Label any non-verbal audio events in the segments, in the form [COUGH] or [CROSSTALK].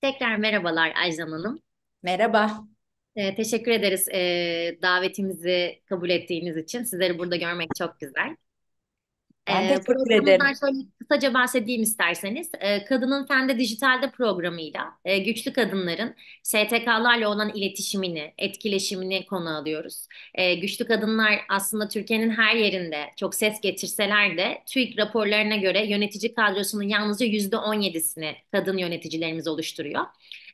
Tekrar merhabalar Ajdan Hanım. Merhaba. Ee, teşekkür ederiz e, davetimizi kabul ettiğiniz için. Sizleri burada görmek çok güzel. Ee, ben e, teşekkür programından ederim. şöyle kısaca bahsedeyim isterseniz. E, Kadının Fende Dijital'de programıyla e, güçlü kadınların STK'larla olan iletişimini, etkileşimini konu alıyoruz. E, güçlü kadınlar aslında Türkiye'nin her yerinde çok ses getirseler de TÜİK raporlarına göre yönetici kadrosunun yalnızca %17'sini kadın yöneticilerimiz oluşturuyor.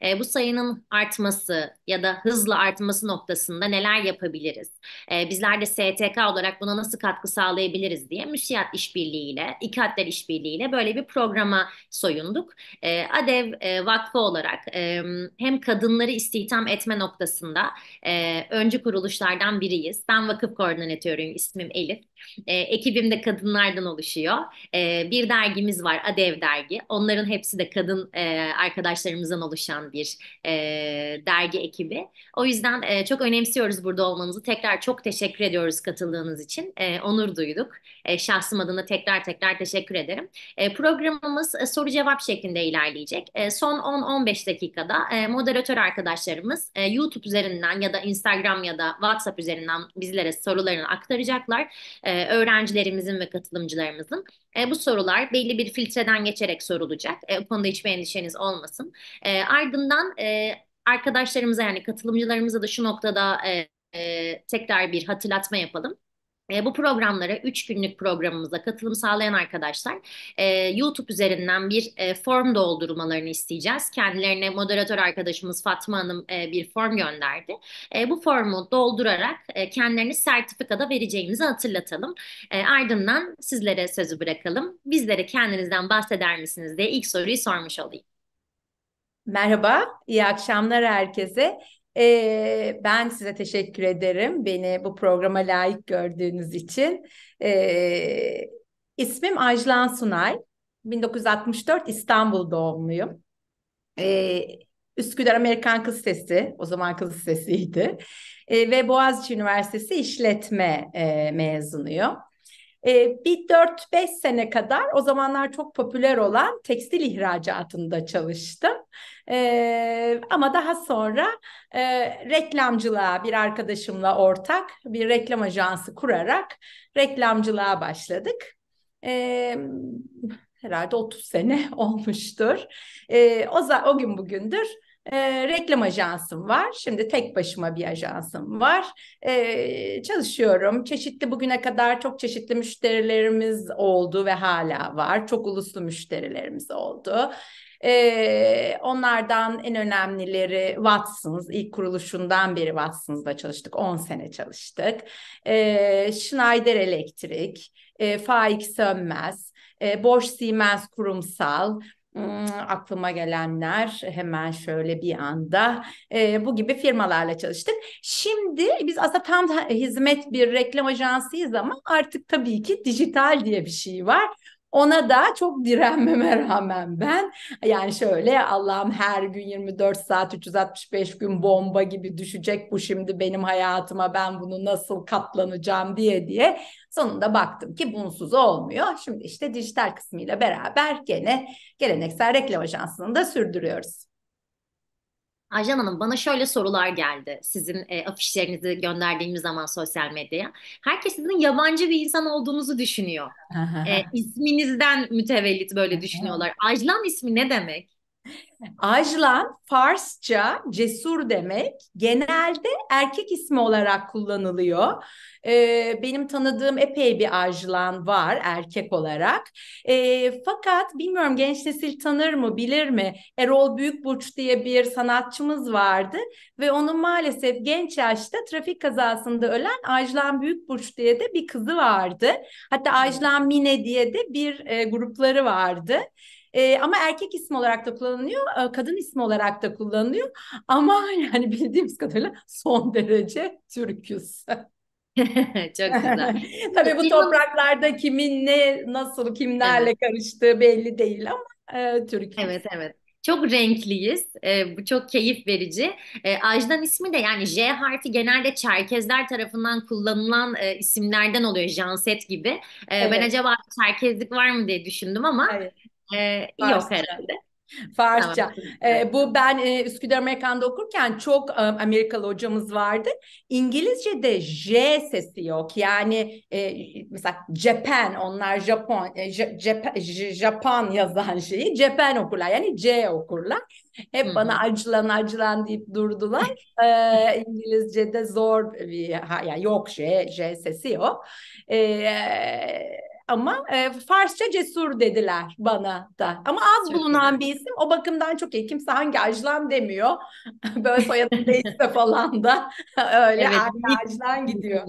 E, bu sayının artması ya da hızla artması noktasında neler yapabiliriz? E, bizler de STK olarak buna nasıl katkı sağlayabiliriz diye müsiyat işbirliğiyle, İKAD'ler işbirliğiyle böyle bir programa soyunduk. E, ADEV e, Vakfı olarak e, hem kadınları istihdam etme noktasında e, öncü kuruluşlardan biriyiz. Ben vakıf koordinatörüyüm, ismim Elif. E, ekibim de kadınlardan oluşuyor. E, bir dergimiz var, ADEV dergi. Onların hepsi de kadın e, arkadaşlarımızdan oluşan bir e, dergi ekibi. O yüzden e, çok önemsiyoruz burada olmanızı. Tekrar çok teşekkür ediyoruz katıldığınız için. E, onur duyduk. E, şahsım adına tekrar tekrar teşekkür ederim. E, programımız e, soru cevap şeklinde ilerleyecek. E, son 10-15 dakikada e, moderatör arkadaşlarımız e, YouTube üzerinden ya da Instagram ya da WhatsApp üzerinden bizlere sorularını aktaracaklar. E, öğrencilerimizin ve katılımcılarımızın. E, bu sorular belli bir filtreden geçerek sorulacak. E, bu konuda hiçbir endişeniz olmasın. E, ardından tarafından e, arkadaşlarımıza yani katılımcılarımıza da şu noktada e, e, tekrar bir hatırlatma yapalım. E, bu programlara 3 günlük programımıza katılım sağlayan arkadaşlar e, YouTube üzerinden bir e, form doldurmalarını isteyeceğiz. Kendilerine moderatör arkadaşımız Fatma Hanım e, bir form gönderdi. E, bu formu doldurarak e, kendilerini sertifikada vereceğimizi hatırlatalım. E, ardından sizlere sözü bırakalım. Bizlere kendinizden bahseder misiniz diye ilk soruyu sormuş olayım. Merhaba, iyi akşamlar herkese. Ee, ben size teşekkür ederim beni bu programa layık gördüğünüz için. Ee, ismim Ajlan Sunay, 1964 İstanbul doğumluyum. Ee, Üsküdar Amerikan Kız Sesi, o zaman Kız Sesi'ydi e, ve Boğaziçi Üniversitesi İşletme e, mezunuyum. E, bir 4-5 sene kadar o zamanlar çok popüler olan tekstil ihracatında çalıştım. E, ama daha sonra e, reklamcılığa bir arkadaşımla ortak bir reklam ajansı kurarak reklamcılığa başladık. E, herhalde 30 sene [LAUGHS] olmuştur. E, o, o gün bugündür e, reklam ajansım var. Şimdi tek başıma bir ajansım var. E, çalışıyorum. Çeşitli bugüne kadar çok çeşitli müşterilerimiz oldu ve hala var. Çok uluslu müşterilerimiz oldu. Ee, onlardan en önemlileri Watsons, İlk kuruluşundan beri Watsons'da çalıştık, 10 sene çalıştık. Ee, Schneider Elektrik, e, Faik Sönmez, e, Boş Siemens Kurumsal, Hmm, aklıma gelenler hemen şöyle bir anda e, bu gibi firmalarla çalıştık. Şimdi biz aslında tam hizmet bir reklam ajansıyız ama artık tabii ki dijital diye bir şey var. Ona da çok direnmeme rağmen ben yani şöyle Allah'ım her gün 24 saat 365 gün bomba gibi düşecek bu şimdi benim hayatıma ben bunu nasıl katlanacağım diye diye sonunda baktım ki bunsuz olmuyor. Şimdi işte dijital kısmıyla beraber gene geleneksel reklam ajansını da sürdürüyoruz. Ajan Hanım bana şöyle sorular geldi sizin e, afişlerinizi gönderdiğimiz zaman sosyal medyaya. Herkes sizin yabancı bir insan olduğunuzu düşünüyor. e, isminizden mütevellit böyle düşünüyorlar. Ajlan ismi ne demek? Ajlan Farsça cesur demek genelde erkek ismi olarak kullanılıyor. Ee, benim tanıdığım epey bir Ajlan var erkek olarak. Ee, fakat bilmiyorum genç nesil tanır mı bilir mi? Erol Büyükburç diye bir sanatçımız vardı ve onun maalesef genç yaşta trafik kazasında ölen Ajlan Büyükburç diye de bir kızı vardı. Hatta Ajlan Mine diye de bir e, grupları vardı. E, ama erkek ismi olarak da kullanılıyor, e, kadın ismi olarak da kullanılıyor. Ama [LAUGHS] yani bildiğimiz kadarıyla son derece Türküz. [LAUGHS] Çok güzel. [LAUGHS] Tabii bu topraklarda kimin ne, nasıl, kimlerle evet. karıştığı belli değil ama e, Türküz. Evet, evet. Çok renkliyiz. E, bu çok keyif verici. E, Ajdan ismi de yani J harfi genelde Çerkezler tarafından kullanılan e, isimlerden oluyor. Janset gibi. E, evet. Ben acaba Çerkezlik var mı diye düşündüm ama evet. Ee, Farsça. Yok herhalde. Farsça. Tamam. Ee, bu ben e, Üsküdar Amerikan'da okurken çok e, Amerikalı hocamız vardı. İngilizce'de J sesi yok. Yani e, mesela Japan onlar Japon e, Japan, Japan yazan şeyi Japan okurlar. Yani C okurlar. Hep hı bana acılan acılan deyip durdular. [LAUGHS] ee, İngilizce'de zor bir ha, yani yok J, J sesi yok. Ee, ama e, Farsça cesur dediler bana da. Ama az çok bulunan güzel. bir isim o bakımdan çok iyi. Kimse hangi ajlan demiyor. [LAUGHS] Böyle soyadı değilse falan da [LAUGHS] öyle evet, ajlan gidiyor.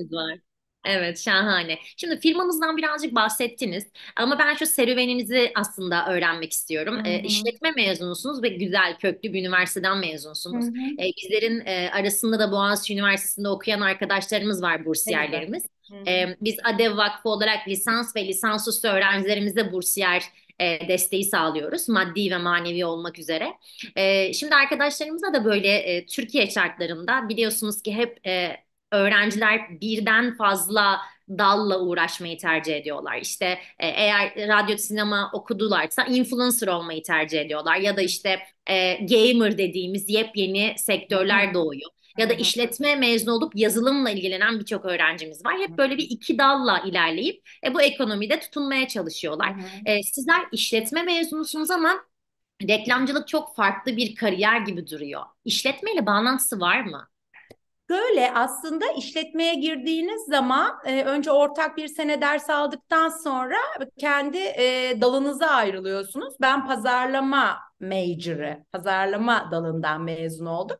Evet şahane. Şimdi firmanızdan birazcık bahsettiniz ama ben şu serüveninizi aslında öğrenmek istiyorum. Hı-hı. E, işletme mezunusunuz ve güzel köklü bir üniversiteden mezunsunuz. Hı hı. E, bizlerin e, arasında da Boğaziçi Üniversitesi'nde okuyan arkadaşlarımız var bursiyerlerimiz. E, biz ADEV Vakfı olarak lisans ve lisansüstü öğrencilerimize bursiyer e, desteği sağlıyoruz maddi ve manevi olmak üzere. E, şimdi arkadaşlarımıza da böyle e, Türkiye şartlarında biliyorsunuz ki hep e, öğrenciler birden fazla dalla uğraşmayı tercih ediyorlar. İşte eğer radyo sinema okudularsa influencer olmayı tercih ediyorlar ya da işte e, gamer dediğimiz yepyeni sektörler doğuyor. Ya da işletme mezunu olup yazılımla ilgilenen birçok öğrencimiz var. Hep böyle bir iki dalla ilerleyip e, bu ekonomide tutunmaya çalışıyorlar. E, sizler işletme mezunusunuz ama reklamcılık çok farklı bir kariyer gibi duruyor. İşletme ile bağlantısı var mı? Böyle aslında işletmeye girdiğiniz zaman e, önce ortak bir sene ders aldıktan sonra kendi e, dalınıza ayrılıyorsunuz. Ben pazarlama major'ı, pazarlama dalından mezun oldum.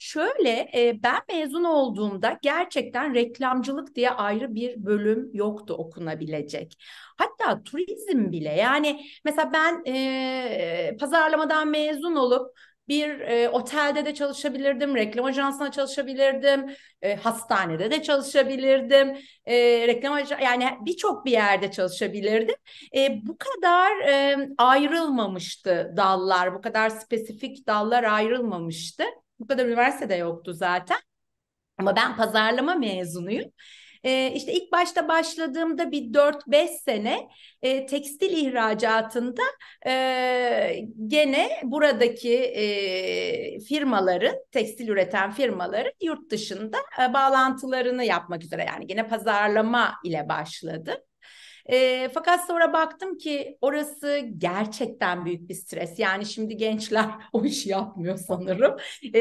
Şöyle e, ben mezun olduğumda gerçekten reklamcılık diye ayrı bir bölüm yoktu okunabilecek. Hatta turizm bile yani mesela ben e, pazarlamadan mezun olup bir e, otelde de çalışabilirdim, reklam ajansına çalışabilirdim, e, hastanede de çalışabilirdim, e, reklam aj- yani birçok bir yerde çalışabilirdim. E, bu kadar e, ayrılmamıştı dallar, bu kadar spesifik dallar ayrılmamıştı. Bu kadar üniversitede yoktu zaten. Ama ben pazarlama mezunuyum. E, işte ilk başta başladığımda bir 4-5 sene e, tekstil ihracatında e, gene buradaki e, firmaların, tekstil üreten firmaların yurt dışında e, bağlantılarını yapmak üzere yani gene pazarlama ile başladım. E, fakat sonra baktım ki orası gerçekten büyük bir stres. Yani şimdi gençler [LAUGHS] o işi yapmıyor sanırım. E,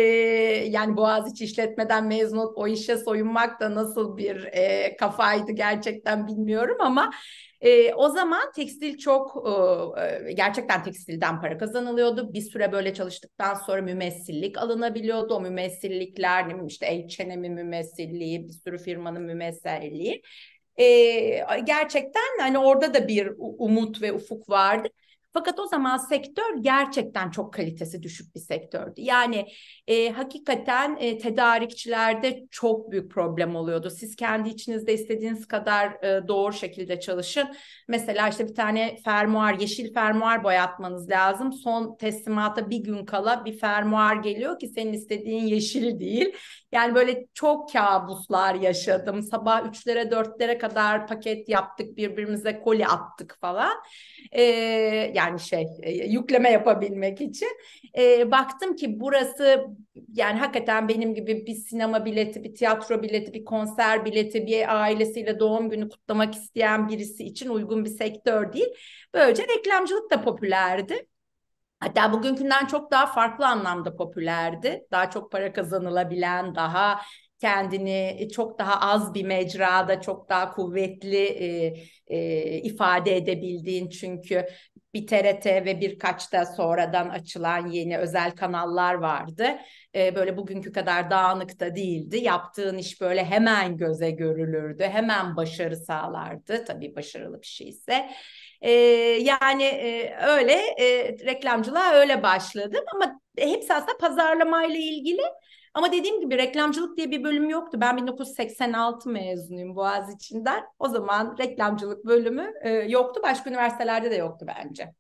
yani Boğaziçi işletmeden mezun olup o işe soyunmak da nasıl bir e, kafaydı gerçekten bilmiyorum ama e, o zaman tekstil çok e, gerçekten tekstilden para kazanılıyordu. Bir süre böyle çalıştıktan sonra mümessillik alınabiliyordu. O mümessillikler işte el çenemi mümessilliği, bir sürü firmanın mümessilliği e, gerçekten hani orada da bir umut ve ufuk vardı. Fakat o zaman sektör gerçekten çok kalitesi düşük bir sektördü. Yani e, hakikaten e, tedarikçilerde çok büyük problem oluyordu. Siz kendi içinizde istediğiniz kadar e, doğru şekilde çalışın. Mesela işte bir tane fermuar, yeşil fermuar boyatmanız lazım. Son teslimata bir gün kala bir fermuar geliyor ki senin istediğin yeşil değil. Yani böyle çok kabuslar yaşadım. Sabah üçlere dörtlere kadar paket yaptık birbirimize koli attık falan. Ee, yani şey e, yükleme yapabilmek için. Ee, baktım ki burası yani hakikaten benim gibi bir sinema bileti, bir tiyatro bileti, bir konser bileti, bir ailesiyle doğum günü kutlamak isteyen birisi için uygun bir sektör değil. Böylece reklamcılık da popülerdi. Hatta bugünkünden çok daha farklı anlamda popülerdi. Daha çok para kazanılabilen, daha kendini e, çok daha az bir mecrada çok daha kuvvetli e, e, ifade edebildiğin çünkü bir TRT ve birkaç da sonradan açılan yeni özel kanallar vardı. E, böyle bugünkü kadar dağınık da değildi. Yaptığın iş böyle hemen göze görülürdü. Hemen başarı sağlardı. Tabii başarılı bir şeyse. E, yani e, öyle e, reklamcılığa öyle başladım ama hepsi aslında pazarlamayla ilgili. Ama dediğim gibi reklamcılık diye bir bölüm yoktu. Ben 1986 mezunuyum Boğaz Boğaziçi'nden. O zaman reklamcılık bölümü e, yoktu. Başka üniversitelerde de yoktu bence.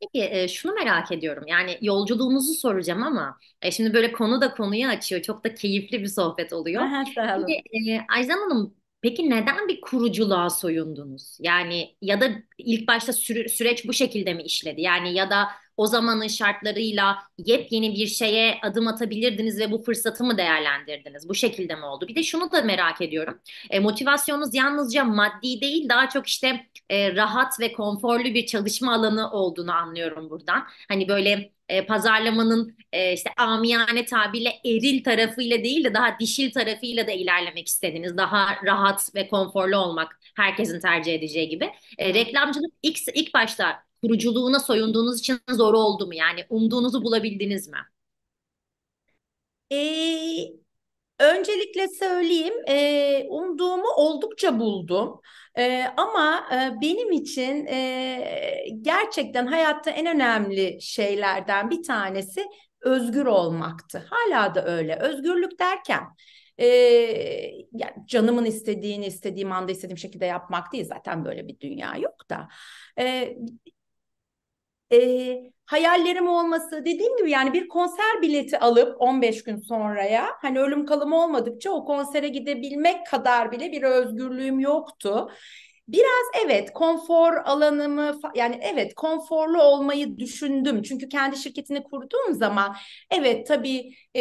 Peki e, şunu merak ediyorum. Yani yolculuğunuzu soracağım ama e, şimdi böyle konu da konuyu açıyor. Çok da keyifli bir sohbet oluyor. Aha, sağ olun. Peki, e, Ayzen Hanım Peki neden bir kuruculuğa soyundunuz? Yani ya da ilk başta sürü, süreç bu şekilde mi işledi? Yani ya da o zamanın şartlarıyla yepyeni bir şeye adım atabilirdiniz ve bu fırsatı mı değerlendirdiniz? Bu şekilde mi oldu? Bir de şunu da merak ediyorum. E, motivasyonunuz yalnızca maddi değil daha çok işte e, rahat ve konforlu bir çalışma alanı olduğunu anlıyorum buradan. Hani böyle e, pazarlamanın e, işte amiyane tabiyle eril tarafıyla değil de daha dişil tarafıyla da ilerlemek istediğiniz, daha rahat ve konforlu olmak herkesin tercih edeceği gibi. E, reklamcılık ilk, ilk başta kuruculuğuna soyunduğunuz için zor oldu mu? Yani umduğunuzu bulabildiniz mi? Ee, Öncelikle söyleyeyim, e, umduğumu oldukça buldum. E, ama e, benim için e, gerçekten hayatta en önemli şeylerden bir tanesi özgür olmaktı. Hala da öyle. Özgürlük derken e, yani canımın istediğini istediğim anda istediğim şekilde yapmak değil zaten böyle bir dünya yok da e, e, hayallerim olması dediğim gibi yani bir konser bileti alıp 15 gün sonraya hani ölüm kalım olmadıkça o konsere gidebilmek kadar bile bir özgürlüğüm yoktu. Biraz evet konfor alanımı yani evet konforlu olmayı düşündüm. Çünkü kendi şirketini kurduğum zaman evet tabii e,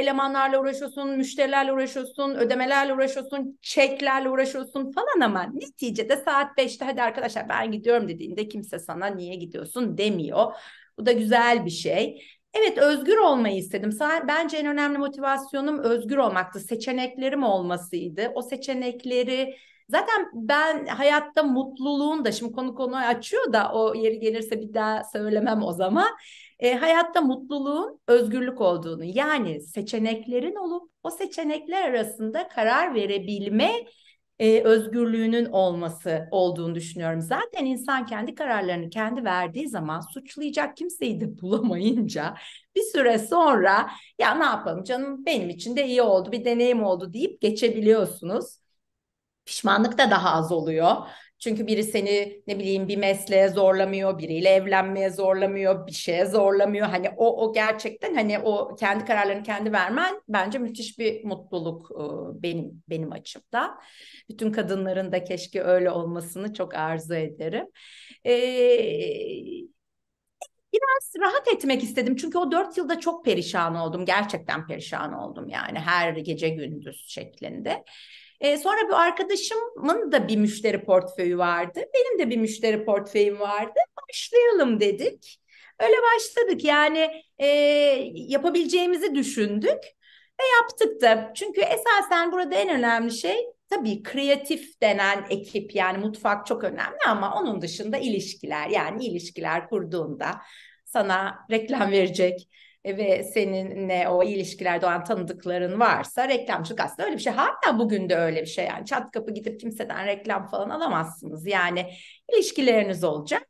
elemanlarla uğraşıyorsun, müşterilerle uğraşıyorsun, ödemelerle uğraşıyorsun, çeklerle uğraşıyorsun falan ama neticede saat 5'te hadi arkadaşlar ben gidiyorum dediğinde kimse sana niye gidiyorsun demiyor. Bu da güzel bir şey. Evet özgür olmayı istedim. Bence en önemli motivasyonum özgür olmaktı. Seçeneklerim olmasıydı. O seçenekleri Zaten ben hayatta mutluluğun da şimdi konu konu açıyor da o yeri gelirse bir daha söylemem o zaman. E, hayatta mutluluğun özgürlük olduğunu yani seçeneklerin olup o seçenekler arasında karar verebilme e, özgürlüğünün olması olduğunu düşünüyorum. Zaten insan kendi kararlarını kendi verdiği zaman suçlayacak kimseyi de [LAUGHS] bulamayınca bir süre sonra ya ne yapalım canım benim için de iyi oldu bir deneyim oldu deyip geçebiliyorsunuz. Pişmanlık da daha az oluyor. Çünkü biri seni ne bileyim bir mesleğe zorlamıyor, biriyle evlenmeye zorlamıyor, bir şeye zorlamıyor. Hani o o gerçekten hani o kendi kararlarını kendi vermen bence müthiş bir mutluluk benim benim açımda Bütün kadınların da keşke öyle olmasını çok arzu ederim. Ee, biraz rahat etmek istedim. Çünkü o dört yılda çok perişan oldum. Gerçekten perişan oldum yani her gece gündüz şeklinde. E, sonra bir arkadaşımın da bir müşteri portföyü vardı. Benim de bir müşteri portföyüm vardı. Başlayalım dedik. Öyle başladık yani e, yapabileceğimizi düşündük ve yaptık da. Çünkü esasen burada en önemli şey tabii kreatif denen ekip yani mutfak çok önemli ama onun dışında ilişkiler yani ilişkiler kurduğunda sana reklam verecek e, ve seninle o iyi ilişkiler doğan tanıdıkların varsa reklamcılık aslında öyle bir şey. Hatta bugün de öyle bir şey yani çat kapı gidip kimseden reklam falan alamazsınız. Yani ilişkileriniz olacak.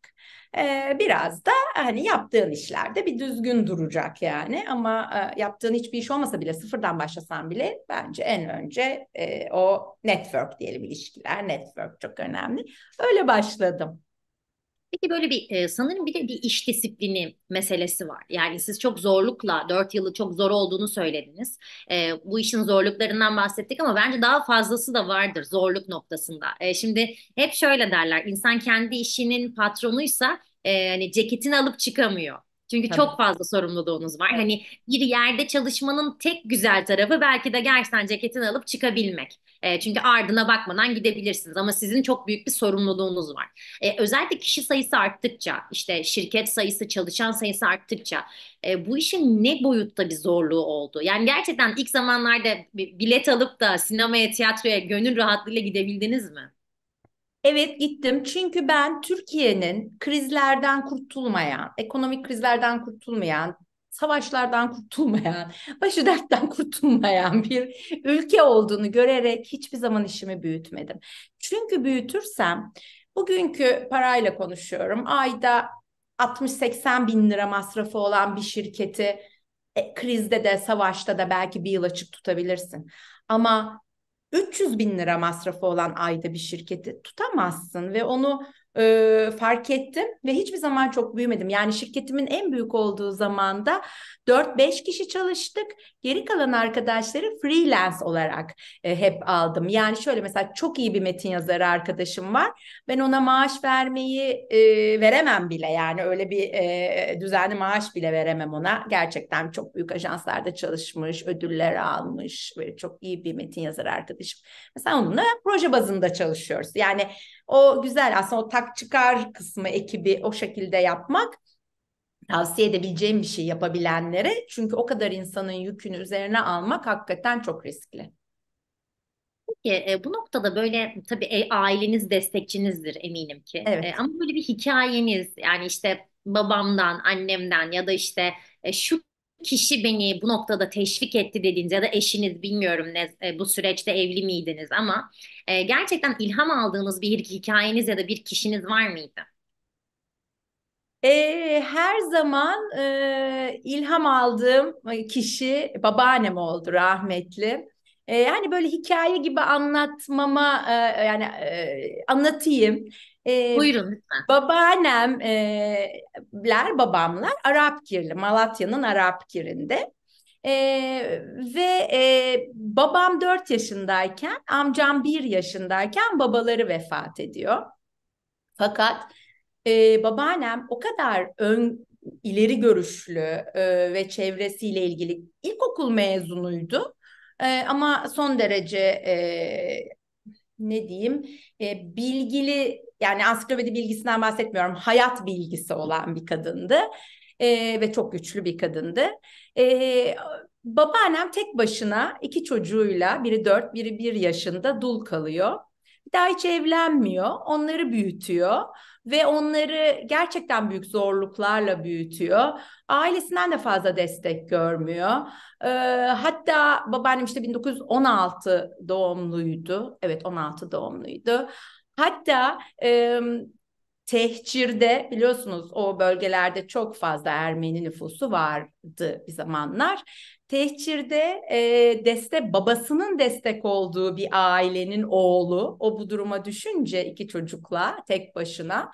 Ee, biraz da hani yaptığın işlerde bir düzgün duracak yani ama e, yaptığın hiçbir iş olmasa bile sıfırdan başlasan bile bence en önce e, o network diyelim ilişkiler network çok önemli öyle başladım. Peki böyle bir e, sanırım bir de bir iş disiplini meselesi var. Yani siz çok zorlukla 4 yılı çok zor olduğunu söylediniz. E, bu işin zorluklarından bahsettik ama bence daha fazlası da vardır zorluk noktasında. E, şimdi hep şöyle derler insan kendi işinin patronuysa e, hani ceketini alıp çıkamıyor. Çünkü Tabii. çok fazla sorumluluğunuz var. Hani bir yerde çalışmanın tek güzel tarafı belki de gerçekten ceketini alıp çıkabilmek. E, çünkü ardına bakmadan gidebilirsiniz ama sizin çok büyük bir sorumluluğunuz var. E, özellikle kişi sayısı arttıkça, işte şirket sayısı, çalışan sayısı arttıkça e, bu işin ne boyutta bir zorluğu oldu? Yani gerçekten ilk zamanlarda bilet alıp da sinemaya, tiyatroya gönül rahatlığıyla gidebildiniz mi? Evet gittim çünkü ben Türkiye'nin krizlerden kurtulmayan, ekonomik krizlerden kurtulmayan, savaşlardan kurtulmayan, başı dertten [LAUGHS] kurtulmayan bir ülke olduğunu görerek hiçbir zaman işimi büyütmedim. Çünkü büyütürsem bugünkü parayla konuşuyorum. Ayda 60-80 bin lira masrafı olan bir şirketi e, krizde de savaşta da belki bir yıl açık tutabilirsin. Ama 300 bin lira masrafı olan ayda bir şirketi tutamazsın ve onu e, fark ettim ve hiçbir zaman çok büyümedim. Yani şirketimin en büyük olduğu zamanda 4-5 kişi çalıştık. Geri kalan arkadaşları freelance olarak e, hep aldım. Yani şöyle mesela çok iyi bir metin yazarı arkadaşım var. Ben ona maaş vermeyi e, veremem bile yani öyle bir e, düzenli maaş bile veremem ona. Gerçekten çok büyük ajanslarda çalışmış, ödüller almış, böyle çok iyi bir metin yazarı arkadaşım. Mesela onunla proje bazında çalışıyoruz. Yani o güzel aslında o tak çıkar kısmı ekibi o şekilde yapmak tavsiye edebileceğim bir şey yapabilenlere. Çünkü o kadar insanın yükünü üzerine almak hakikaten çok riskli. Peki e, bu noktada böyle tabii e, aileniz destekçinizdir eminim ki. Evet. E, ama böyle bir hikayeniz yani işte babamdan, annemden ya da işte e, şu kişi beni bu noktada teşvik etti dediğiniz ya da eşiniz bilmiyorum ne e, bu süreçte evli miydiniz ama e, gerçekten ilham aldığınız bir hikayeniz ya da bir kişiniz var mıydı? E, her zaman e, ilham aldığım e, kişi babaannem oldu rahmetli. E, yani böyle hikaye gibi anlatmama e, yani e, anlatayım. E, Buyurun lütfen. Babaannemler, babamlar Arapkirli, Malatya'nın Arapkirinde. Ee, ve e, babam 4 yaşındayken, amcam 1 yaşındayken babaları vefat ediyor. Fakat e, babaannem o kadar ön ileri görüşlü e, ve çevresiyle ilgili ilkokul mezunuydu. E, ama son derece e, ne diyeyim e, bilgili yani ansiklopedi bilgisinden bahsetmiyorum. Hayat bilgisi olan bir kadındı. Ee, ve çok güçlü bir kadındı. Ee, babaannem tek başına iki çocuğuyla biri dört biri bir yaşında dul kalıyor. Bir daha hiç evlenmiyor. Onları büyütüyor ve onları gerçekten büyük zorluklarla büyütüyor. Ailesinden de fazla destek görmüyor. Ee, hatta babaannem işte 1916 doğumluydu. Evet 16 doğumluydu. Hatta e, tehcirde biliyorsunuz o bölgelerde çok fazla Ermeni nüfusu vardı bir zamanlar. Tehcirde e, deste babasının destek olduğu bir ailenin oğlu o bu duruma düşünce iki çocukla tek başına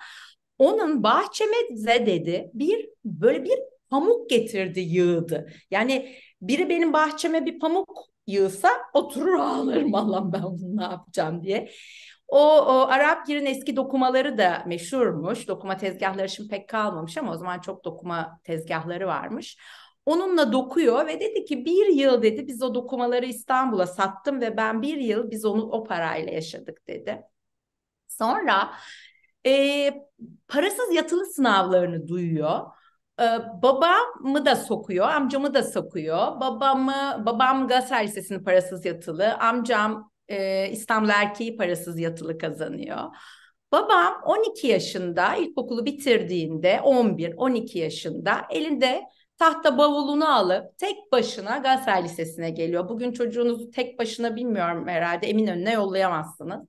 onun bahçemize dedi bir böyle bir pamuk getirdi yığdı. Yani biri benim bahçeme bir pamuk yığsa oturur ağlarım Allah'ım ben bunu ne yapacağım diye. O, o Arap girin eski dokumaları da meşhurmuş. Dokuma tezgahları şimdi pek kalmamış ama o zaman çok dokuma tezgahları varmış. Onunla dokuyor ve dedi ki bir yıl dedi biz o dokumaları İstanbul'a sattım ve ben bir yıl biz onu o parayla yaşadık dedi. Sonra e, parasız yatılı sınavlarını duyuyor. Ee, babamı da sokuyor, amcamı da sokuyor. Babamı, babam Galatasaray Lisesi'nin parasız yatılı, amcam e, İstanbul erkeği parasız yatılı kazanıyor. Babam 12 yaşında ilkokulu bitirdiğinde 11-12 yaşında elinde tahta bavulunu alıp tek başına Galatasaray Lisesi'ne geliyor. Bugün çocuğunuzu tek başına bilmiyorum herhalde Eminönü'ne yollayamazsınız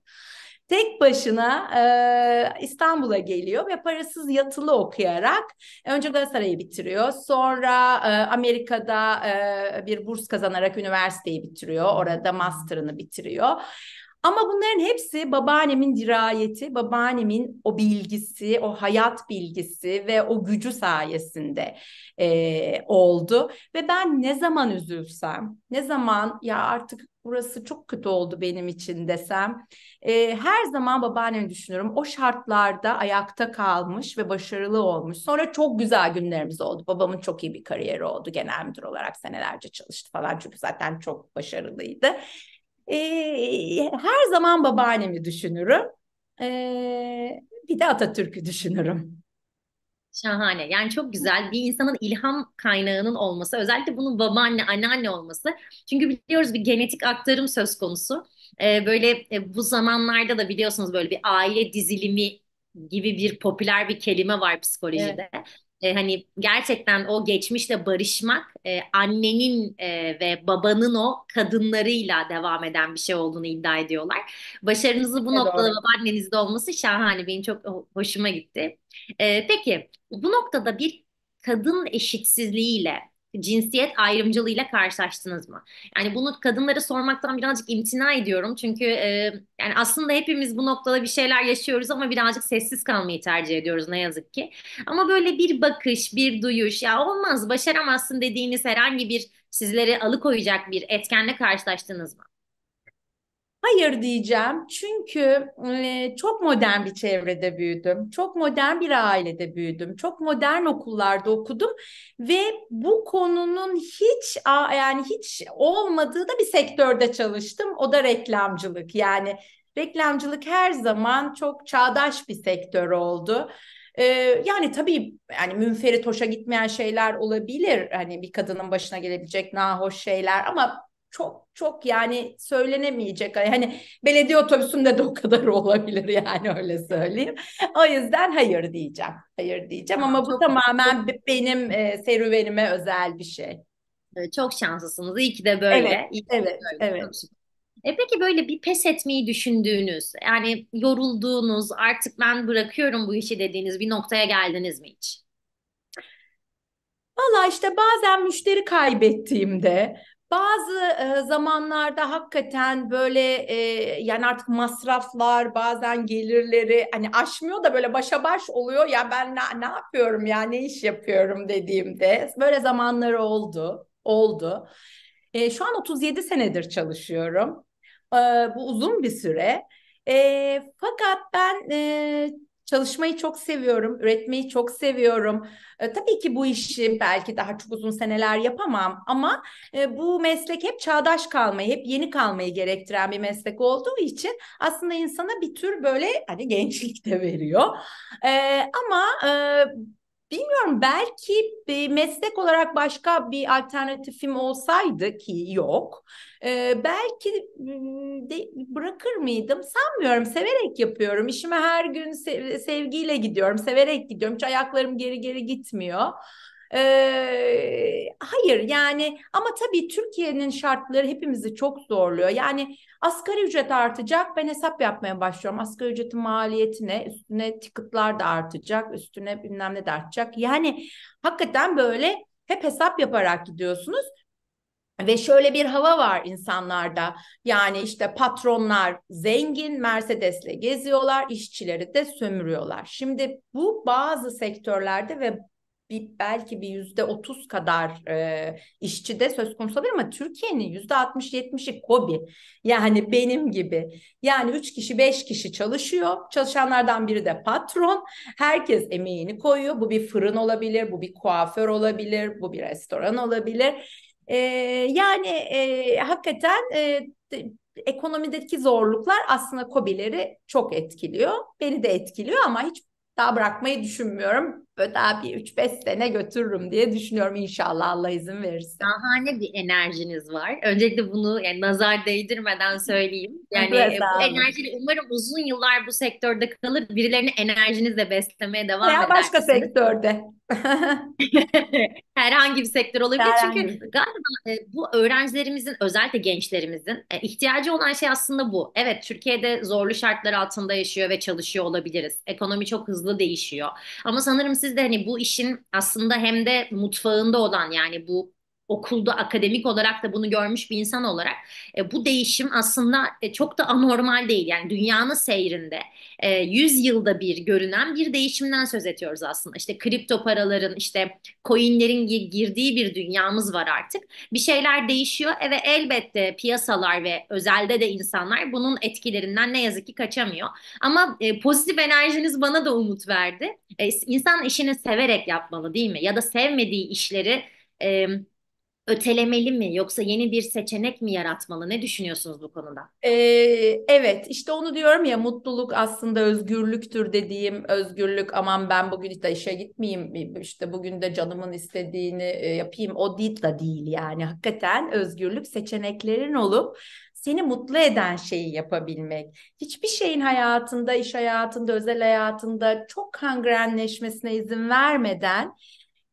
tek başına e, İstanbul'a geliyor ve parasız yatılı okuyarak önce Galatasaray'ı bitiriyor. Sonra e, Amerika'da e, bir burs kazanarak üniversiteyi bitiriyor. Orada master'ını bitiriyor. Ama bunların hepsi babaannemin dirayeti, babaannemin o bilgisi, o hayat bilgisi ve o gücü sayesinde e, oldu. Ve ben ne zaman üzülsem, ne zaman ya artık burası çok kötü oldu benim için desem. E, her zaman babaannemi düşünürüm. O şartlarda ayakta kalmış ve başarılı olmuş. Sonra çok güzel günlerimiz oldu. Babamın çok iyi bir kariyeri oldu. Genel müdür olarak senelerce çalıştı falan. Çünkü zaten çok başarılıydı. E, her zaman babaannemi düşünürüm. E, bir de Atatürk'ü düşünürüm. Şahane. Yani çok güzel bir insanın ilham kaynağının olması, özellikle bunun babaanne, anneanne olması. Çünkü biliyoruz bir genetik aktarım söz konusu. Ee, böyle e, bu zamanlarda da biliyorsunuz böyle bir aile dizilimi gibi bir popüler bir kelime var psikolojide. Evet e, hani gerçekten o geçmişle barışmak e, annenin e, ve babanın o kadınlarıyla devam eden bir şey olduğunu iddia ediyorlar. Başarınızı bu evet, noktada doğru. babaannenizde olması şahane. Benim çok hoşuma gitti. E, peki bu noktada bir kadın eşitsizliğiyle cinsiyet ayrımcılığıyla karşılaştınız mı? Yani bunu kadınlara sormaktan birazcık imtina ediyorum. Çünkü e, yani aslında hepimiz bu noktada bir şeyler yaşıyoruz ama birazcık sessiz kalmayı tercih ediyoruz ne yazık ki. Ama böyle bir bakış, bir duyuş ya olmaz başaramazsın dediğiniz herhangi bir sizleri alıkoyacak bir etkenle karşılaştınız mı? Hayır diyeceğim çünkü e, çok modern bir çevrede büyüdüm. Çok modern bir ailede büyüdüm. Çok modern okullarda okudum ve bu konunun hiç yani hiç olmadığı da bir sektörde çalıştım. O da reklamcılık. Yani reklamcılık her zaman çok çağdaş bir sektör oldu. Ee, yani tabii yani münferit hoşa gitmeyen şeyler olabilir. Hani bir kadının başına gelebilecek nahoş şeyler ama çok çok yani söylenemeyecek. Hani belediye otobüsünde de o kadar [LAUGHS] olabilir yani öyle söyleyeyim. O yüzden hayır diyeceğim. Hayır diyeceğim ama bu çok tamamen güzel. benim e, serüvenime özel bir şey. Ee, çok şanslısınız. İyi ki de böyle. Evet, İyi ki evet, böyle. evet. E peki böyle bir pes etmeyi düşündüğünüz, yani yorulduğunuz, artık ben bırakıyorum bu işi dediğiniz bir noktaya geldiniz mi hiç? Valla işte bazen müşteri kaybettiğimde, bazı e, zamanlarda hakikaten böyle e, yani artık masraflar bazen gelirleri hani aşmıyor da böyle başa baş oluyor ya ben ne, ne yapıyorum ya ne iş yapıyorum dediğimde böyle zamanları oldu oldu. E, şu an 37 senedir çalışıyorum. E, bu uzun bir süre. E, fakat ben e, Çalışmayı çok seviyorum, üretmeyi çok seviyorum. E, tabii ki bu işi belki daha çok uzun seneler yapamam ama e, bu meslek hep çağdaş kalmayı, hep yeni kalmayı gerektiren bir meslek olduğu için aslında insana bir tür böyle hani gençlik de veriyor. E, ama e, Bilmiyorum belki e, meslek olarak başka bir alternatifim olsaydı ki yok. E, belki de, bırakır mıydım? Sanmıyorum. Severek yapıyorum. İşime her gün sev, sevgiyle gidiyorum. Severek gidiyorum. Hiç ayaklarım geri geri gitmiyor. E, hayır yani ama tabii Türkiye'nin şartları hepimizi çok zorluyor. Yani asgari ücret artacak ben hesap yapmaya başlıyorum. Asgari ücretin maliyetine üstüne ticketlar da artacak üstüne bilmem ne de artacak. Yani hakikaten böyle hep hesap yaparak gidiyorsunuz. Ve şöyle bir hava var insanlarda. Yani işte patronlar zengin, Mercedes'le geziyorlar, işçileri de sömürüyorlar. Şimdi bu bazı sektörlerde ve bir belki bir yüzde otuz kadar e, işçi de söz konusu olabilir ama Türkiye'nin yüzde altmış yetmişi kobi yani benim gibi yani üç kişi beş kişi çalışıyor çalışanlardan biri de patron herkes emeğini koyuyor bu bir fırın olabilir bu bir kuaför olabilir bu bir restoran olabilir e, yani e, hakikaten e, ekonomideki zorluklar aslında kobileri çok etkiliyor beni de etkiliyor ama hiç daha bırakmayı düşünmüyorum böyle daha bir 3-5 sene götürürüm diye düşünüyorum inşallah Allah izin verirse. Şahane bir enerjiniz var. Öncelikle bunu yani nazar değdirmeden söyleyeyim. [LAUGHS] Yani e, bu enerjiyle umarım uzun yıllar bu sektörde kalır. Birilerini enerjinizle beslemeye devam eder. edersiniz. başka sektörde. [LAUGHS] Herhangi bir sektör olabilir Herhangi. çünkü galiba e, bu öğrencilerimizin özellikle gençlerimizin e, ihtiyacı olan şey aslında bu. Evet Türkiye'de zorlu şartlar altında yaşıyor ve çalışıyor olabiliriz. Ekonomi çok hızlı değişiyor. Ama sanırım siz siz de hani bu işin aslında hem de mutfağında olan yani bu okulda akademik olarak da bunu görmüş bir insan olarak e, bu değişim aslında e, çok da anormal değil. Yani dünyanın seyrinde e, 100 yılda bir görünen bir değişimden söz ediyoruz aslında. işte kripto paraların işte coinlerin girdiği bir dünyamız var artık. Bir şeyler değişiyor e, ve elbette piyasalar ve özelde de insanlar bunun etkilerinden ne yazık ki kaçamıyor. Ama e, pozitif enerjiniz bana da umut verdi. E, insan işini severek yapmalı değil mi? Ya da sevmediği işleri ötelemeli mi yoksa yeni bir seçenek mi yaratmalı? Ne düşünüyorsunuz bu konuda? Ee, evet işte onu diyorum ya mutluluk aslında özgürlüktür dediğim özgürlük aman ben bugün işte işe gitmeyeyim işte bugün de canımın istediğini e, yapayım o değil de değil yani hakikaten özgürlük seçeneklerin olup seni mutlu eden şeyi yapabilmek. Hiçbir şeyin hayatında, iş hayatında, özel hayatında çok kangrenleşmesine izin vermeden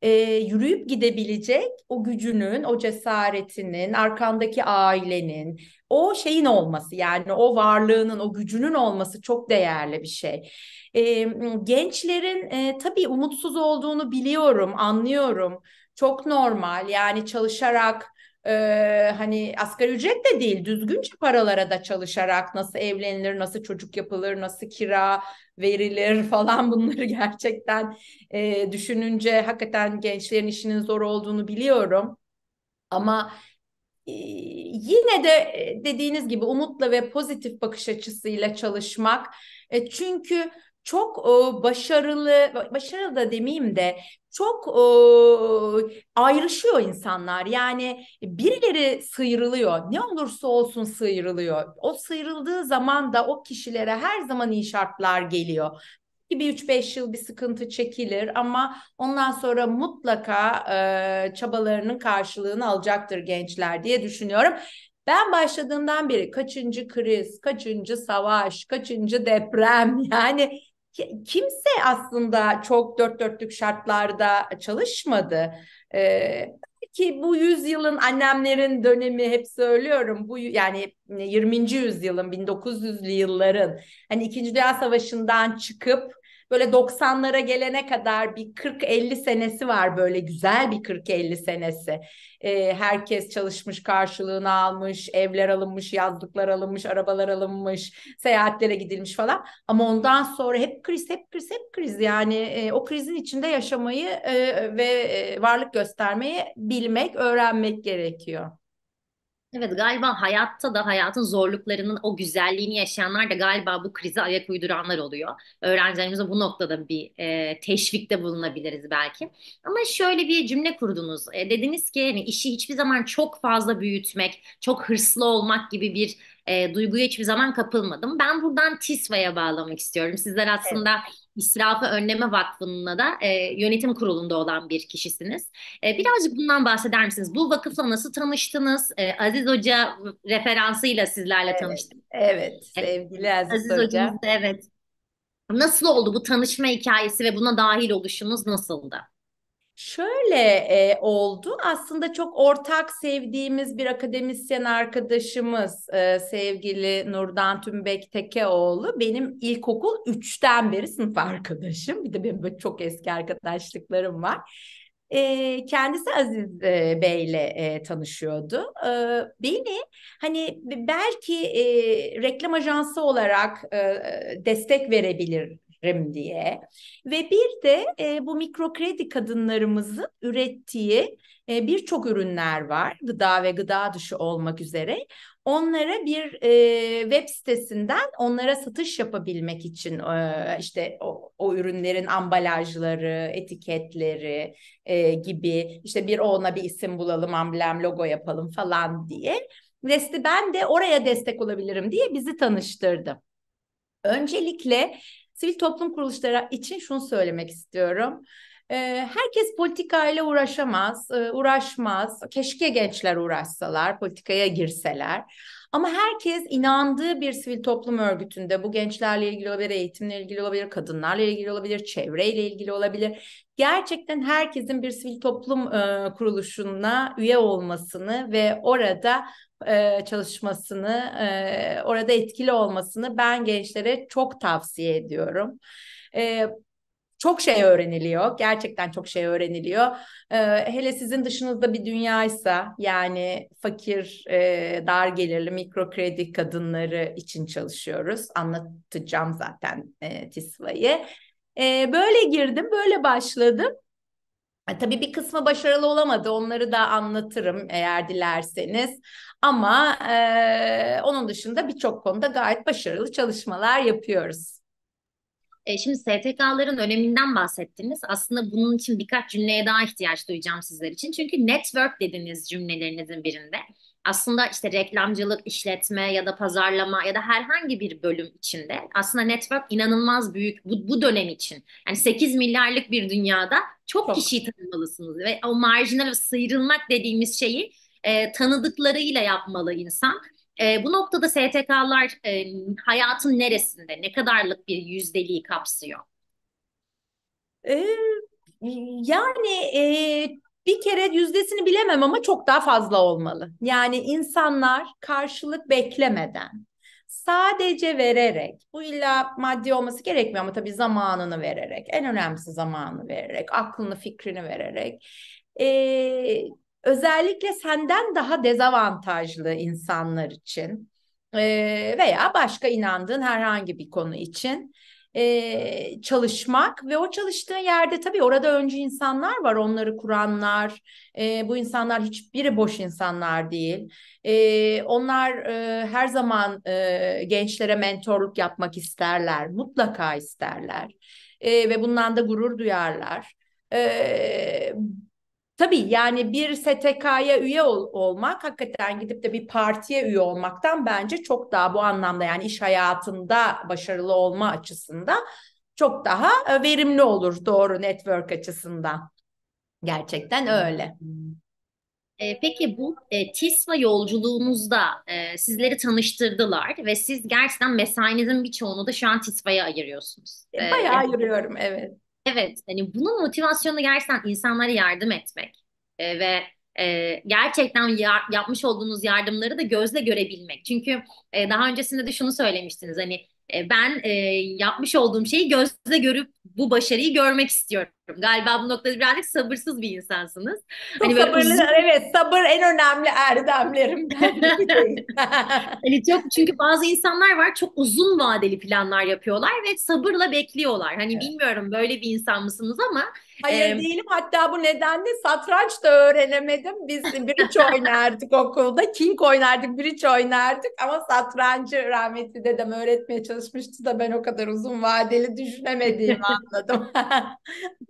e, yürüyüp gidebilecek o gücünün, o cesaretinin, arkandaki ailenin, o şeyin olması yani o varlığının, o gücünün olması çok değerli bir şey. E, gençlerin e, tabii umutsuz olduğunu biliyorum, anlıyorum. Çok normal yani çalışarak e, hani asgari ücret de değil düzgünce paralara da çalışarak nasıl evlenilir, nasıl çocuk yapılır, nasıl kira verilir [LAUGHS] falan bunları gerçekten e, düşününce hakikaten gençlerin işinin zor olduğunu biliyorum. Ama e, yine de e, dediğiniz gibi umutla ve pozitif bakış açısıyla çalışmak. E, çünkü çok başarılı, başarılı da demeyeyim de çok e, ayrışıyor insanlar. Yani birileri sıyrılıyor. Ne olursa olsun sıyrılıyor. O sıyrıldığı zaman da o kişilere her zaman iyi şartlar geliyor gibi 3-5 yıl bir sıkıntı çekilir ama ondan sonra mutlaka e, çabalarının karşılığını alacaktır gençler diye düşünüyorum. Ben başladığımdan beri kaçıncı kriz, kaçıncı savaş, kaçıncı deprem [LAUGHS] yani kimse aslında çok dört dörtlük şartlarda çalışmadı. Ee, ki bu yüzyılın annemlerin dönemi hep söylüyorum bu yani 20. yüzyılın 1900'lü yılların hani 2. Dünya Savaşı'ndan çıkıp Böyle 90'lara gelene kadar bir 40-50 senesi var böyle güzel bir 40-50 senesi. Ee, herkes çalışmış karşılığını almış, evler alınmış, yazlıklar alınmış, arabalar alınmış, seyahatlere gidilmiş falan. Ama ondan sonra hep kriz, hep kriz, hep kriz yani e, o krizin içinde yaşamayı e, ve e, varlık göstermeyi bilmek, öğrenmek gerekiyor. Evet galiba hayatta da hayatın zorluklarının o güzelliğini yaşayanlar da galiba bu krize ayak uyduranlar oluyor. Öğrencilerimize bu noktada bir e, teşvikte bulunabiliriz belki. Ama şöyle bir cümle kurdunuz. E, dediniz ki hani işi hiçbir zaman çok fazla büyütmek, çok hırslı olmak gibi bir e, duyguya hiçbir zaman kapılmadım. Ben buradan TİSVA'ya bağlamak istiyorum. Sizler aslında evet. İsrafı Önleme Vakfı'na da e, yönetim kurulunda olan bir kişisiniz. E, birazcık bundan bahseder misiniz? Bu vakıfla nasıl tanıştınız? E, Aziz Hoca referansıyla sizlerle evet, tanıştık. Evet, e, sevgili Aziz, Aziz Hoca. Hocamız evet. Nasıl oldu bu tanışma hikayesi ve buna dahil oluşunuz nasıldı? Şöyle e, oldu aslında çok ortak sevdiğimiz bir akademisyen arkadaşımız e, sevgili Nurdan Tümbek Tekeoğlu benim ilkokul 3'ten beri sınıf arkadaşım bir de benim böyle çok eski arkadaşlıklarım var. E, kendisi Aziz e, Bey'le e, tanışıyordu. E, beni hani belki e, reklam ajansı olarak e, destek verebilir veririm diye. Ve bir de e, bu kredi kadınlarımızın ürettiği e, birçok ürünler var. Gıda ve gıda dışı olmak üzere. Onlara bir e, web sitesinden onlara satış yapabilmek için e, işte o, o ürünlerin ambalajları, etiketleri e, gibi işte bir ona bir isim bulalım, amblem, logo yapalım falan diye. Resti ben de oraya destek olabilirim diye bizi tanıştırdı. Öncelikle sivil toplum kuruluşları için şunu söylemek istiyorum. Ee, herkes politikayla uğraşamaz, e, uğraşmaz. Keşke gençler uğraşsalar, politikaya girseler. Ama herkes inandığı bir sivil toplum örgütünde bu gençlerle ilgili olabilir, eğitimle ilgili olabilir, kadınlarla ilgili olabilir, çevreyle ilgili olabilir gerçekten herkesin bir sivil toplum e, kuruluşuna üye olmasını ve orada e, çalışmasını, e, orada etkili olmasını ben gençlere çok tavsiye ediyorum. E, çok şey öğreniliyor. Gerçekten çok şey öğreniliyor. Ee, hele sizin dışınızda bir dünyaysa yani fakir, e, dar gelirli mikro kredi kadınları için çalışıyoruz. Anlatacağım zaten e, TİSVA'yı. E, böyle girdim, böyle başladım. E, tabii bir kısmı başarılı olamadı. Onları da anlatırım eğer dilerseniz. Ama e, onun dışında birçok konuda gayet başarılı çalışmalar yapıyoruz. E, şimdi STK'ların öneminden bahsettiniz. Aslında bunun için birkaç cümleye daha ihtiyaç duyacağım sizler için. Çünkü network dediniz cümlelerinizin birinde aslında işte reklamcılık, işletme ya da pazarlama ya da herhangi bir bölüm içinde aslında network inanılmaz büyük bu, bu dönem için. Yani 8 milyarlık bir dünyada çok, çok. kişiyi tanımalısınız ve o marjinal sıyrılmak dediğimiz şeyi e, tanıdıklarıyla yapmalı insan. E, bu noktada STK'lar e, hayatın neresinde, ne kadarlık bir yüzdeliği kapsıyor? Ee, yani e, bir kere yüzdesini bilemem ama çok daha fazla olmalı. Yani insanlar karşılık beklemeden sadece vererek bu illa maddi olması gerekmiyor ama tabii zamanını vererek en önemlisi zamanını vererek aklını fikrini vererek e, özellikle senden daha dezavantajlı insanlar için e, veya başka inandığın herhangi bir konu için e, çalışmak ve o çalıştığı yerde tabii orada önce insanlar var onları kuranlar e, bu insanlar hiçbiri boş insanlar değil e, onlar e, her zaman e, gençlere mentorluk yapmak isterler mutlaka isterler e, ve bundan da gurur duyarlar. E, Tabii yani bir STK'ya üye ol, olmak hakikaten gidip de bir partiye üye olmaktan bence çok daha bu anlamda yani iş hayatında başarılı olma açısından çok daha e, verimli olur doğru network açısından. Gerçekten öyle. E, peki bu e, TISVA yolculuğunuzda e, sizleri tanıştırdılar ve siz gerçekten mesainizin birçoğunu da şu an TISVA'ya ayırıyorsunuz. E, e bayağı e, ayırıyorum evet. Evet, hani bunun motivasyonu gerçekten insanlara yardım etmek e, ve e, gerçekten ya- yapmış olduğunuz yardımları da gözle görebilmek. Çünkü e, daha öncesinde de şunu söylemiştiniz hani e, ben e, yapmış olduğum şeyi gözle görüp bu başarıyı görmek istiyorum Galiba bu noktada birazcık sabırsız bir insansınız. Çok hani sabırlı, uzun... evet sabır en önemli erdemlerimden [LAUGHS] [LAUGHS] hani çok çünkü bazı insanlar var çok uzun vadeli planlar yapıyorlar ve sabırla bekliyorlar. Hani evet. bilmiyorum böyle bir insan mısınız ama Hayır e... değilim hatta bu nedenle satranç da öğrenemedim. Biz bridge oynardık okulda. King oynardık, bridge oynardık ama satrancı rahmetli dedem öğretmeye çalışmıştı da ben o kadar uzun vadeli düşünemediğimi [LAUGHS] anladım.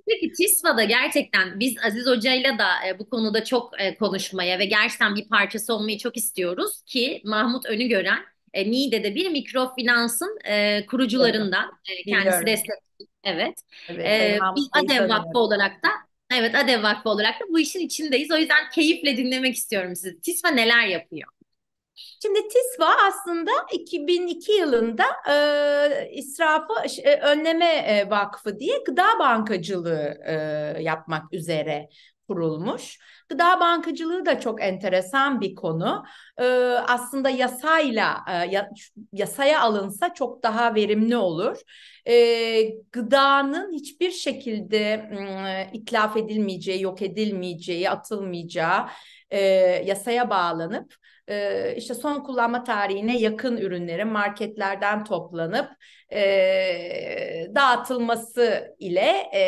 Peki TİSVA'da gerçekten biz Aziz Hoca'yla da e, bu konuda çok e, konuşmaya ve gerçekten bir parçası olmayı çok istiyoruz ki Mahmut Önügören e, NİDE'de bir mikrofinansın e, kurucularından evet. e, kendisi destekli. Evet. evet e, biz ADEV Vakfı olarak da evet ADEV Vakfı olarak da bu işin içindeyiz. O yüzden keyifle dinlemek istiyorum sizi. TİSVA neler yapıyor? Şimdi TISVA aslında 2002 yılında e, israfı e, önleme e, vakfı diye gıda bankacılığı e, yapmak üzere kurulmuş. Gıda bankacılığı da çok enteresan bir konu. Ee, aslında yasayla e, yasaya alınsa çok daha verimli olur. Ee, gıdanın hiçbir şekilde e, itlaf edilmeyeceği, yok edilmeyeceği, atılmayacağı e, yasaya bağlanıp e, işte son kullanma tarihine yakın ürünlerin marketlerden toplanıp e, dağıtılması ile e,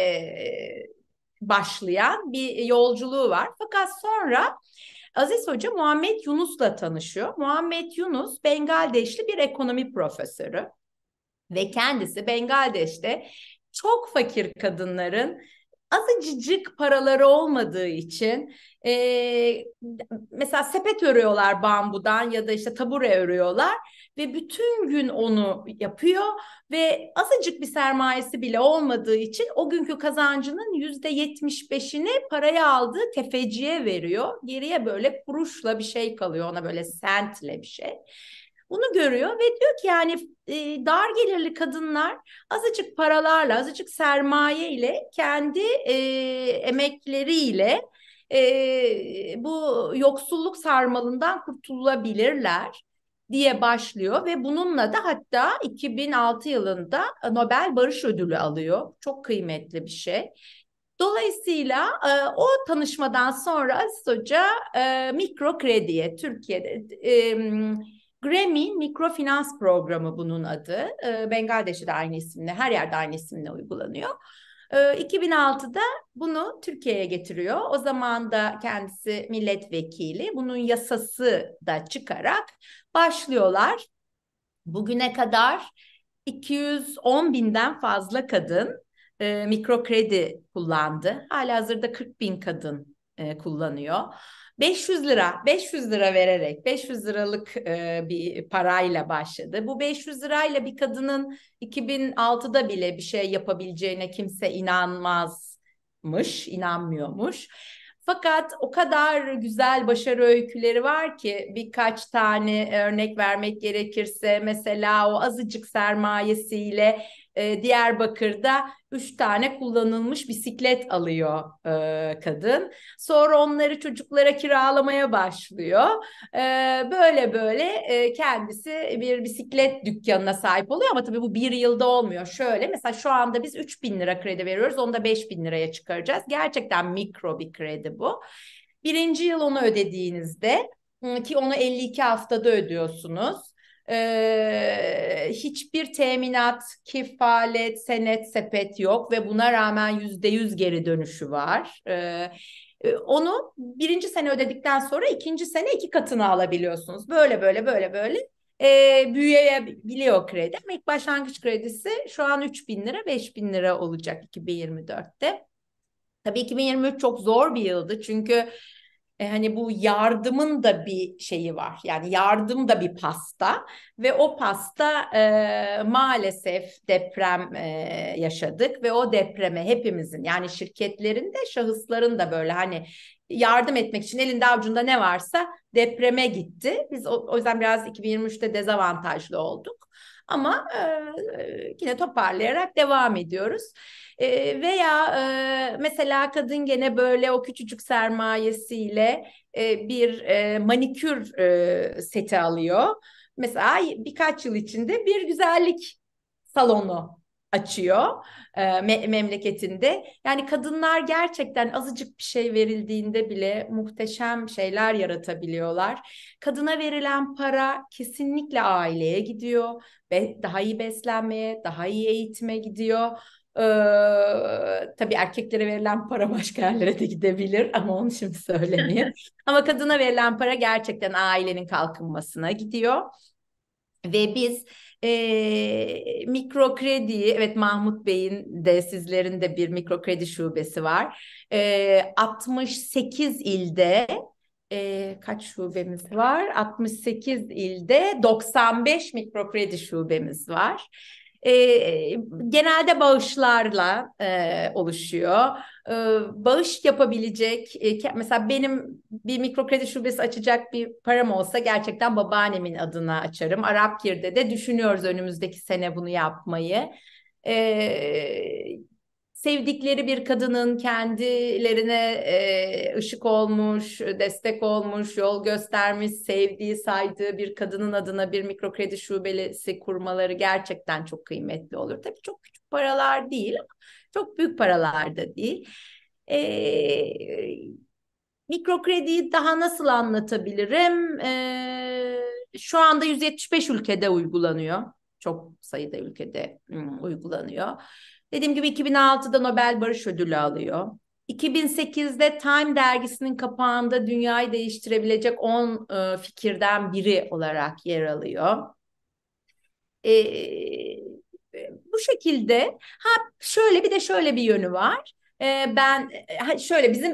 başlayan bir yolculuğu var. Fakat sonra Aziz Hoca Muhammed Yunus'la tanışıyor. Muhammed Yunus Bengaldeşli bir ekonomi profesörü ve kendisi Bengaldeş'te çok fakir kadınların azıcık paraları olmadığı için e, mesela sepet örüyorlar bambudan ya da işte tabure örüyorlar ve bütün gün onu yapıyor ve azıcık bir sermayesi bile olmadığı için o günkü kazancının yüzde yetmiş beşini paraya aldığı tefeciye veriyor. Geriye böyle kuruşla bir şey kalıyor ona böyle sentle bir şey. Bunu görüyor ve diyor ki yani e, dar gelirli kadınlar azıcık paralarla, azıcık sermaye ile kendi e, emekleriyle e, bu yoksulluk sarmalından kurtulabilirler diye başlıyor ve bununla da hatta 2006 yılında Nobel Barış Ödülü alıyor. Çok kıymetli bir şey. Dolayısıyla e, o tanışmadan sonra Aziz Hoca e, mikro krediye Türkiye'de e, Grammy Mikrofinans Programı bunun adı. E, ee, Bengaldeş'te de aynı isimle, her yerde aynı isimle uygulanıyor. 2006'da ee, bunu Türkiye'ye getiriyor. O zaman da kendisi milletvekili. Bunun yasası da çıkarak başlıyorlar. Bugüne kadar 210 binden fazla kadın e, mikro kredi kullandı. Hala hazırda 40 bin kadın e, kullanıyor. 500 lira, 500 lira vererek 500 liralık e, bir parayla başladı. Bu 500 lirayla bir kadının 2006'da bile bir şey yapabileceğine kimse inanmazmış, inanmıyormuş. Fakat o kadar güzel başarı öyküleri var ki birkaç tane örnek vermek gerekirse mesela o azıcık sermayesiyle e, Diyarbakır'da üç tane kullanılmış bisiklet alıyor e, kadın. Sonra onları çocuklara kiralamaya başlıyor. E, böyle böyle e, kendisi bir bisiklet dükkanına sahip oluyor ama tabii bu bir yılda olmuyor. Şöyle mesela şu anda biz 3 bin lira kredi veriyoruz onu da 5 bin liraya çıkaracağız. Gerçekten mikro bir kredi bu. Birinci yıl onu ödediğinizde ki onu 52 haftada ödüyorsunuz e, hiçbir teminat, kifalet, senet, sepet yok ve buna rağmen yüzde yüz geri dönüşü var. Ee, e, onu birinci sene ödedikten sonra ikinci sene iki katını alabiliyorsunuz. Böyle böyle böyle böyle e, büyüyebiliyor kredi. Ama ilk başlangıç kredisi şu an 3 bin lira 5 bin lira olacak 2024'te. Tabii 2023 çok zor bir yıldı çünkü e, hani bu yardımın da bir şeyi var. Yani yardım da bir pasta ve o pasta e, maalesef deprem e, yaşadık ve o depreme hepimizin yani şirketlerin de şahısların da böyle hani yardım etmek için elinde avucunda ne varsa depreme gitti. Biz o, o yüzden biraz 2023'te dezavantajlı olduk. Ama e, yine toparlayarak devam ediyoruz. E, veya e, mesela kadın gene böyle o küçücük sermayesiyle e, bir e, manikür e, seti alıyor. Mesela birkaç yıl içinde bir güzellik salonu açıyor e, me- memleketinde. Yani kadınlar gerçekten azıcık bir şey verildiğinde bile muhteşem şeyler yaratabiliyorlar. Kadına verilen para kesinlikle aileye gidiyor ve daha iyi beslenmeye, daha iyi eğitime gidiyor. Ee, tabii erkeklere verilen para [LAUGHS] başka yerlere de gidebilir ama onu şimdi söylemeyeyim. [LAUGHS] ama kadına verilen para gerçekten ailenin kalkınmasına gidiyor. Ve biz e, mikro kredi evet Mahmut Bey'in de sizlerin de bir mikro kredi şubesi var. E, 68 ilde e, kaç şubemiz var? 68 ilde 95 mikro kredi şubemiz var e, genelde bağışlarla e, oluşuyor. E, bağış yapabilecek, e, mesela benim bir mikro kredi şubesi açacak bir param olsa gerçekten babaannemin adına açarım. Arapkir'de de düşünüyoruz önümüzdeki sene bunu yapmayı. E, sevdikleri bir kadının kendilerine e, ışık olmuş, destek olmuş, yol göstermiş, sevdiği, saydığı bir kadının adına bir mikro kredi şubesi kurmaları gerçekten çok kıymetli olur. Tabii çok küçük paralar değil ama çok büyük paralar da değil. E, mikrokrediyi daha nasıl anlatabilirim? E, şu anda 175 ülkede uygulanıyor. Çok sayıda ülkede uygulanıyor. Dediğim gibi 2006'da Nobel Barış Ödülü alıyor. 2008'de Time dergisinin kapağında dünyayı değiştirebilecek 10 e, fikirden biri olarak yer alıyor. E, e, bu şekilde ha şöyle bir de şöyle bir yönü var. Ee, ben e, şöyle bizim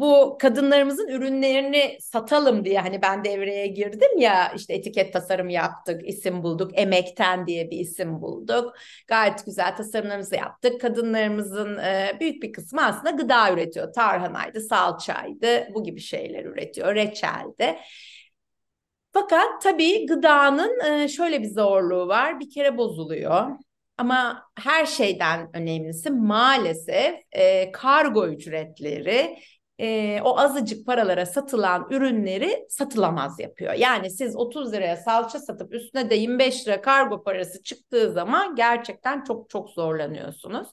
bu kadınlarımızın ürünlerini satalım diye hani ben devreye girdim ya işte etiket tasarım yaptık isim bulduk emekten diye bir isim bulduk gayet güzel tasarımlarımızı yaptık kadınlarımızın e, büyük bir kısmı aslında gıda üretiyor tarhanaydı salçaydı bu gibi şeyler üretiyor reçelde fakat tabii gıdanın e, şöyle bir zorluğu var bir kere bozuluyor ama her şeyden önemlisi maalesef e, kargo ücretleri e, o azıcık paralara satılan ürünleri satılamaz yapıyor. Yani siz 30 liraya salça satıp üstüne de 25 lira kargo parası çıktığı zaman gerçekten çok çok zorlanıyorsunuz.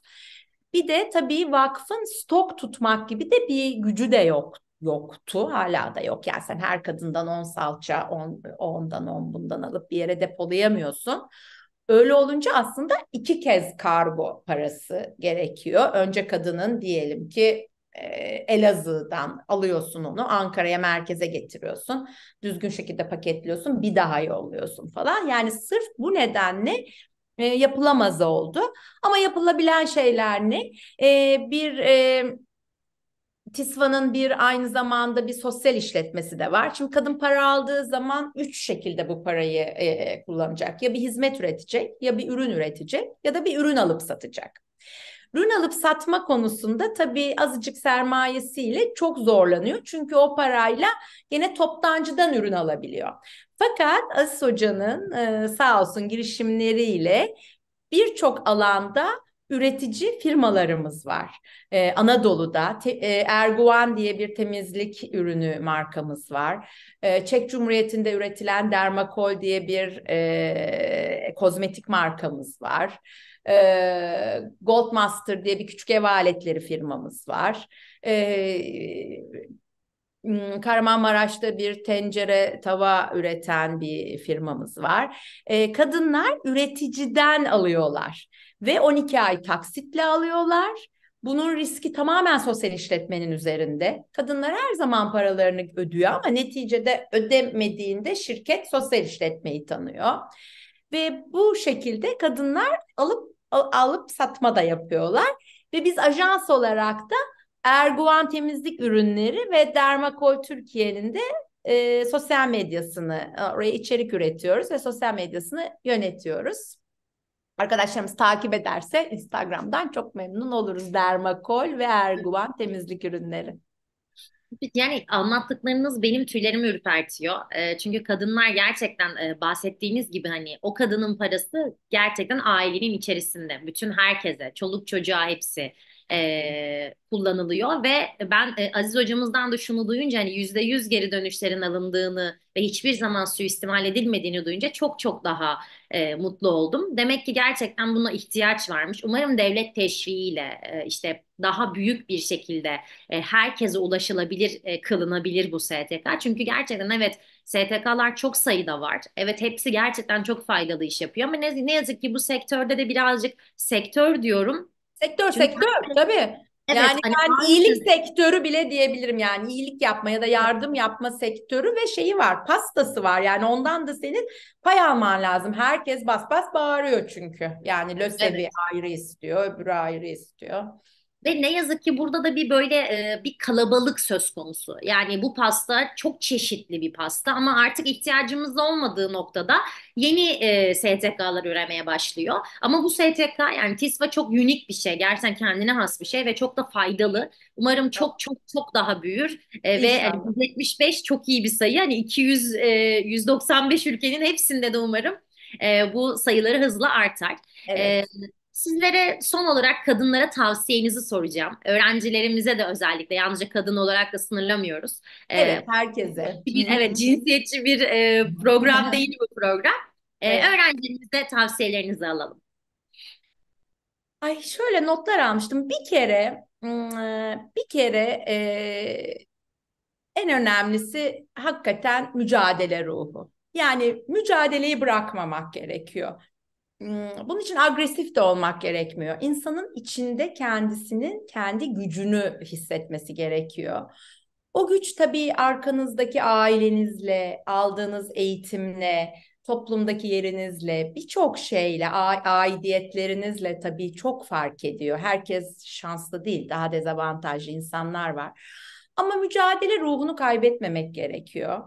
Bir de tabii vakfın stok tutmak gibi de bir gücü de yok yoktu. Hala da yok. Yani sen her kadından 10 salça, 10 10'dan 10 bundan alıp bir yere depolayamıyorsun. Öyle olunca aslında iki kez kargo parası gerekiyor. Önce kadının diyelim ki e, Elazığ'dan alıyorsun onu Ankara'ya merkeze getiriyorsun düzgün şekilde paketliyorsun bir daha yolluyorsun falan yani sırf bu nedenle e, yapılamaz oldu ama yapılabilen şeyler ne e, bir Tisva'nın bir aynı zamanda bir sosyal işletmesi de var. Şimdi kadın para aldığı zaman üç şekilde bu parayı e, kullanacak. Ya bir hizmet üretecek, ya bir ürün üretecek ya da bir ürün alıp satacak. Ürün alıp satma konusunda tabii azıcık sermayesiyle çok zorlanıyor. Çünkü o parayla gene toptancıdan ürün alabiliyor. Fakat Aziz Hoca'nın e, sağ olsun girişimleriyle birçok alanda üretici firmalarımız var. Ee, Anadolu'da te, e, Erguvan diye bir temizlik ürünü markamız var. Ee, Çek Cumhuriyeti'nde üretilen Dermakol diye bir e, kozmetik markamız var. Ee, Goldmaster diye bir küçük ev aletleri firmamız var. Ee, Kahramanmaraş'ta bir tencere tava üreten bir firmamız var. E, kadınlar üreticiden alıyorlar ve 12 ay taksitle alıyorlar. Bunun riski tamamen sosyal işletmenin üzerinde. Kadınlar her zaman paralarını ödüyor ama neticede ödemediğinde şirket sosyal işletmeyi tanıyor. Ve bu şekilde kadınlar alıp alıp satma da yapıyorlar. Ve biz ajans olarak da Erguvan temizlik ürünleri ve Dermakol Türkiye'nin de e, sosyal medyasını oraya içerik üretiyoruz ve sosyal medyasını yönetiyoruz arkadaşlarımız takip ederse Instagram'dan çok memnun oluruz. Dermakol ve Erguvan temizlik ürünleri. Yani anlattıklarınız benim tüylerimi ürpertiyor. E, çünkü kadınlar gerçekten e, bahsettiğiniz gibi hani o kadının parası gerçekten ailenin içerisinde. Bütün herkese, çoluk çocuğa hepsi e, kullanılıyor ve ben e, Aziz hocamızdan da şunu duyunca hani yüzde yüz geri dönüşlerin alındığını ve hiçbir zaman suistimal edilmediğini duyunca çok çok daha e, mutlu oldum. Demek ki gerçekten buna ihtiyaç varmış. Umarım devlet teşviğiyle e, işte daha büyük bir şekilde e, herkese ulaşılabilir, e, kılınabilir bu STK. Çünkü gerçekten evet STK'lar çok sayıda var. Evet hepsi gerçekten çok faydalı iş yapıyor ama ne, ne yazık ki bu sektörde de birazcık sektör diyorum Sektör Çünkü sektör tabii. Evet, yani hani ben iyilik sektörü bile diyebilirim yani iyilik yapma ya da yardım yapma sektörü ve şeyi var pastası var yani ondan da senin pay alman lazım. Herkes bas bas bağırıyor çünkü yani LÖSEV'i evet. ayrı istiyor öbürü ayrı istiyor. Ve ne yazık ki burada da bir böyle e, bir kalabalık söz konusu. Yani bu pasta çok çeşitli bir pasta ama artık ihtiyacımız olmadığı noktada yeni e, STK'lar üremeye başlıyor. Ama bu STK yani TISVA çok unik bir şey. Gerçekten kendine has bir şey ve çok da faydalı. Umarım çok çok çok daha büyür. E, ve 75 hani çok iyi bir sayı. Hani 200 e, 195 ülkenin hepsinde de umarım e, bu sayıları hızla artar. Evet. E, Sizlere son olarak kadınlara tavsiyenizi soracağım. Öğrencilerimize de özellikle yalnızca kadın olarak da sınırlamıyoruz. Ee, evet, herkese. evet, cinsiyetçi bir e, program değil bu program. Ee, evet. Öğrencilerimize tavsiyelerinizi alalım. Ay şöyle notlar almıştım. Bir kere e, bir kere e, en önemlisi hakikaten mücadele ruhu. Yani mücadeleyi bırakmamak gerekiyor. Hmm, bunun için agresif de olmak gerekmiyor. İnsanın içinde kendisinin kendi gücünü hissetmesi gerekiyor. O güç tabii arkanızdaki ailenizle, aldığınız eğitimle, toplumdaki yerinizle, birçok şeyle, aidiyetlerinizle tabii çok fark ediyor. Herkes şanslı değil, daha dezavantajlı insanlar var. Ama mücadele ruhunu kaybetmemek gerekiyor.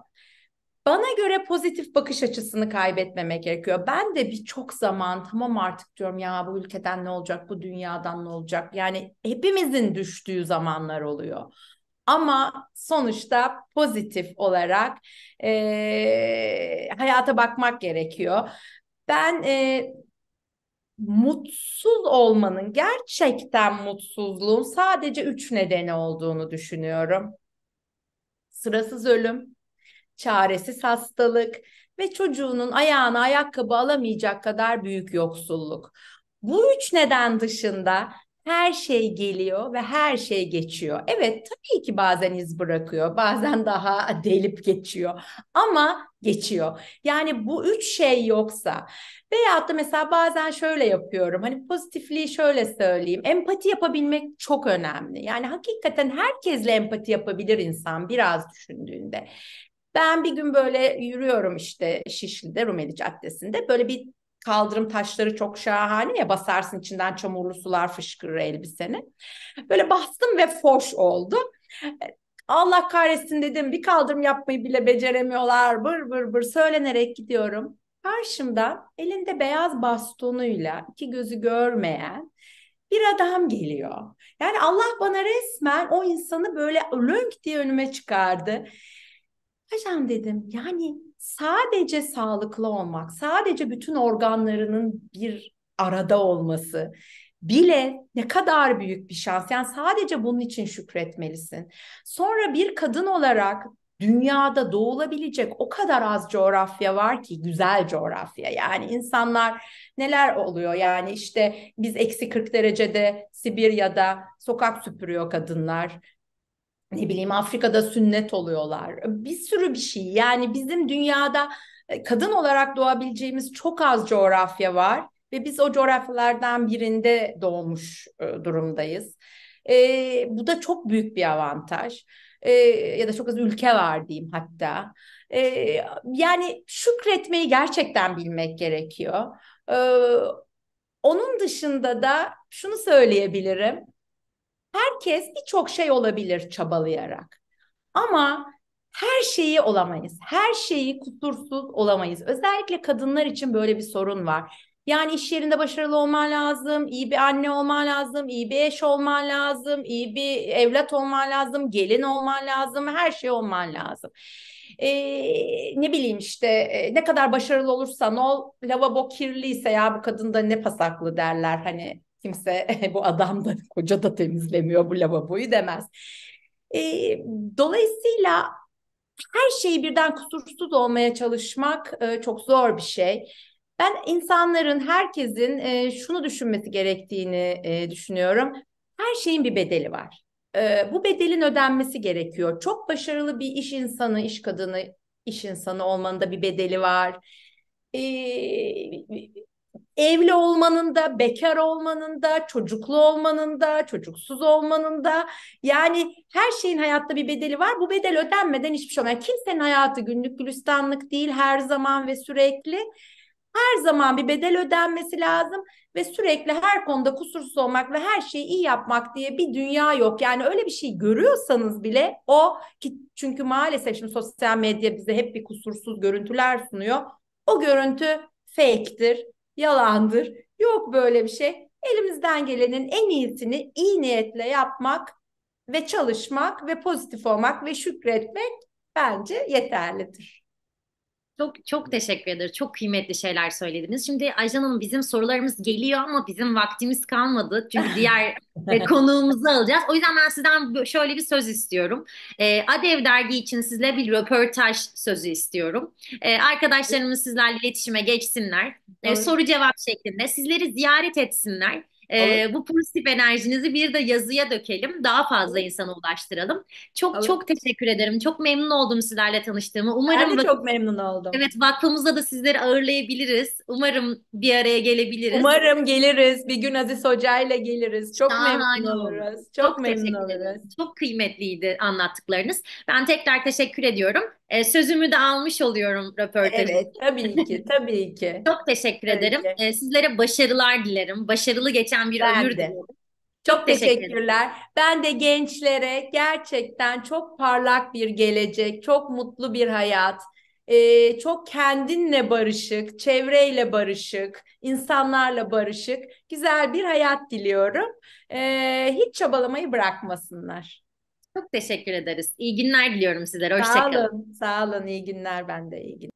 Bana göre pozitif bakış açısını kaybetmemek gerekiyor. Ben de birçok zaman tamam artık diyorum ya bu ülkeden ne olacak, bu dünyadan ne olacak? Yani hepimizin düştüğü zamanlar oluyor. Ama sonuçta pozitif olarak e, hayata bakmak gerekiyor. Ben e, mutsuz olmanın gerçekten mutsuzluğun sadece üç nedeni olduğunu düşünüyorum. Sırasız ölüm, çaresiz hastalık ve çocuğunun ayağına ayakkabı alamayacak kadar büyük yoksulluk. Bu üç neden dışında her şey geliyor ve her şey geçiyor. Evet tabii ki bazen iz bırakıyor, bazen daha delip geçiyor ama geçiyor. Yani bu üç şey yoksa veya da mesela bazen şöyle yapıyorum. Hani pozitifliği şöyle söyleyeyim. Empati yapabilmek çok önemli. Yani hakikaten herkesle empati yapabilir insan biraz düşündüğünde. Ben bir gün böyle yürüyorum işte Şişli'de Rumeli Caddesi'nde böyle bir kaldırım taşları çok şahane ya basarsın içinden çamurlu sular fışkırır elbiseni. Böyle bastım ve foş oldu. E, Allah kahretsin dedim bir kaldırım yapmayı bile beceremiyorlar bır bır bır söylenerek gidiyorum. Karşımda elinde beyaz bastonuyla iki gözü görmeyen bir adam geliyor. Yani Allah bana resmen o insanı böyle lönk diye önüme çıkardı hocam dedim yani sadece sağlıklı olmak, sadece bütün organlarının bir arada olması bile ne kadar büyük bir şans. Yani sadece bunun için şükretmelisin. Sonra bir kadın olarak dünyada doğulabilecek o kadar az coğrafya var ki güzel coğrafya. Yani insanlar neler oluyor? Yani işte biz eksi 40 derecede Sibirya'da sokak süpürüyor kadınlar ne bileyim Afrika'da sünnet oluyorlar. Bir sürü bir şey. Yani bizim dünyada e, kadın olarak doğabileceğimiz çok az coğrafya var ve biz o coğrafyalardan birinde doğmuş e, durumdayız. E, bu da çok büyük bir avantaj. E, ya da çok az ülke var diyeyim hatta. E, yani şükretmeyi gerçekten bilmek gerekiyor. E, onun dışında da şunu söyleyebilirim. Herkes birçok şey olabilir çabalayarak. Ama her şeyi olamayız. Her şeyi kusursuz olamayız. Özellikle kadınlar için böyle bir sorun var. Yani iş yerinde başarılı olman lazım, iyi bir anne olman lazım, iyi bir eş olman lazım, iyi bir evlat olman lazım, gelin olman lazım, her şey olman lazım. Ee, ne bileyim işte e, ne kadar başarılı olursan ol, lavabo kirliyse ya bu kadında ne pasaklı derler hani Kimse [LAUGHS] bu adam da koca da temizlemiyor bu lavaboyu demez. E, dolayısıyla her şeyi birden kusursuz olmaya çalışmak e, çok zor bir şey. Ben insanların, herkesin e, şunu düşünmesi gerektiğini e, düşünüyorum. Her şeyin bir bedeli var. E, bu bedelin ödenmesi gerekiyor. Çok başarılı bir iş insanı, iş kadını, iş insanı olmanın da bir bedeli var. E, evli olmanın da, bekar olmanın da, çocuklu olmanın da, çocuksuz olmanın da yani her şeyin hayatta bir bedeli var. Bu bedel ödenmeden hiçbir şey olmaz. kimsenin hayatı günlük gülistanlık değil her zaman ve sürekli. Her zaman bir bedel ödenmesi lazım ve sürekli her konuda kusursuz olmak ve her şeyi iyi yapmak diye bir dünya yok. Yani öyle bir şey görüyorsanız bile o ki çünkü maalesef şimdi sosyal medya bize hep bir kusursuz görüntüler sunuyor. O görüntü fake'tir yalandır. Yok böyle bir şey. Elimizden gelenin en iyisini iyi niyetle yapmak ve çalışmak ve pozitif olmak ve şükretmek bence yeterlidir. Çok çok teşekkür ederim. Çok kıymetli şeyler söylediniz. Şimdi Ayşen Hanım bizim sorularımız geliyor ama bizim vaktimiz kalmadı. Çünkü [LAUGHS] diğer e, konuğumuzu alacağız. O yüzden ben sizden şöyle bir söz istiyorum. E, Adev dergi için sizle bir röportaj sözü istiyorum. E, arkadaşlarımız sizlerle iletişime geçsinler. E, soru cevap şeklinde sizleri ziyaret etsinler e, bu pozitif enerjinizi bir de yazıya dökelim. Daha fazla insana ulaştıralım. Çok Olur. çok teşekkür ederim. Çok memnun oldum sizlerle tanıştığımı. Umarım ben de çok memnun oldum. Evet vakfımızda da sizleri ağırlayabiliriz. Umarım bir araya gelebiliriz. Umarım geliriz. Bir gün Aziz Hoca ile geliriz. Çok Daha memnun oluruz. Çok, çok memnun oluruz. Çok kıymetliydi anlattıklarınız. Ben tekrar teşekkür ediyorum. E, sözümü de almış oluyorum röportajı. Evet, tabii ki, tabii ki. [LAUGHS] Çok teşekkür tabii ederim. Ki. E, sizlere başarılar dilerim. Başarılı geçen bir ömür de. dilerim. Çok, teşekkürler. Ben de gençlere gerçekten çok parlak bir gelecek, çok mutlu bir hayat, e, çok kendinle barışık, çevreyle barışık, insanlarla barışık, güzel bir hayat diliyorum. E, hiç çabalamayı bırakmasınlar. Çok teşekkür ederiz. İyi günler diliyorum sizlere. Hoşçakalın. Sağ olun, sağ olun. İyi günler ben de İyi günler.